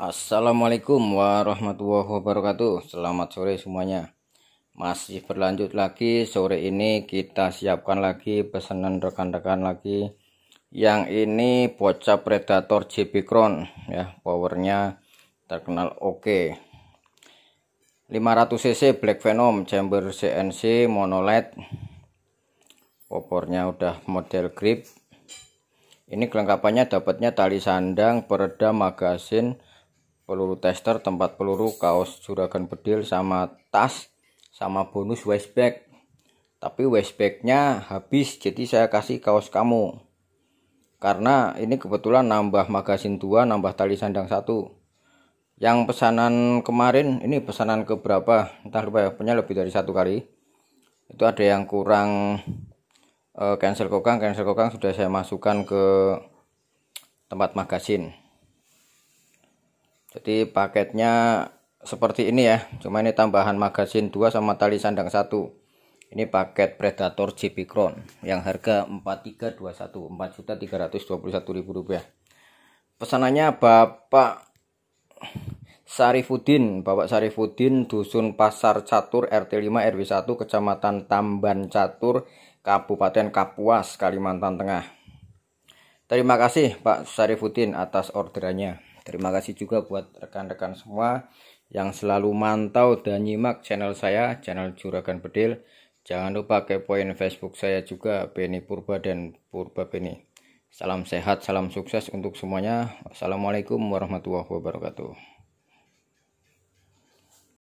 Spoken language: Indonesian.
Assalamualaikum warahmatullahi wabarakatuh Selamat sore semuanya Masih berlanjut lagi Sore ini kita siapkan lagi Pesanan rekan-rekan lagi Yang ini bocah predator JP Crown ya, Powernya terkenal oke okay. 500cc Black Venom Chamber CNC Monoled Popornya udah model grip Ini kelengkapannya dapatnya tali sandang, Peredam magasin, peluru tester tempat peluru kaos juragan bedil sama tas sama bonus waist tapi waist habis jadi saya kasih kaos kamu karena ini kebetulan nambah magasin 2 nambah tali sandang satu yang pesanan kemarin ini pesanan ke berapa entah lupa ya punya lebih dari satu kali itu ada yang kurang uh, cancel kokang cancel kokang sudah saya masukkan ke tempat magasin jadi paketnya seperti ini ya cuma ini tambahan magasin 2 sama tali sandang 1 ini paket Predator GP Crown yang harga 4321 4.321.000 rupiah pesanannya Bapak Sarifudin Bapak Sarifudin Dusun Pasar Catur RT 5 RW 1 Kecamatan Tamban Catur Kabupaten Kapuas Kalimantan Tengah Terima kasih Pak Sarifudin atas orderannya Terima kasih juga buat rekan-rekan semua yang selalu mantau dan nyimak channel saya, channel Juragan Bedil. Jangan lupa kepoin Facebook saya juga, Beni Purba dan Purba Beni. Salam sehat, salam sukses untuk semuanya. Assalamualaikum warahmatullahi wabarakatuh.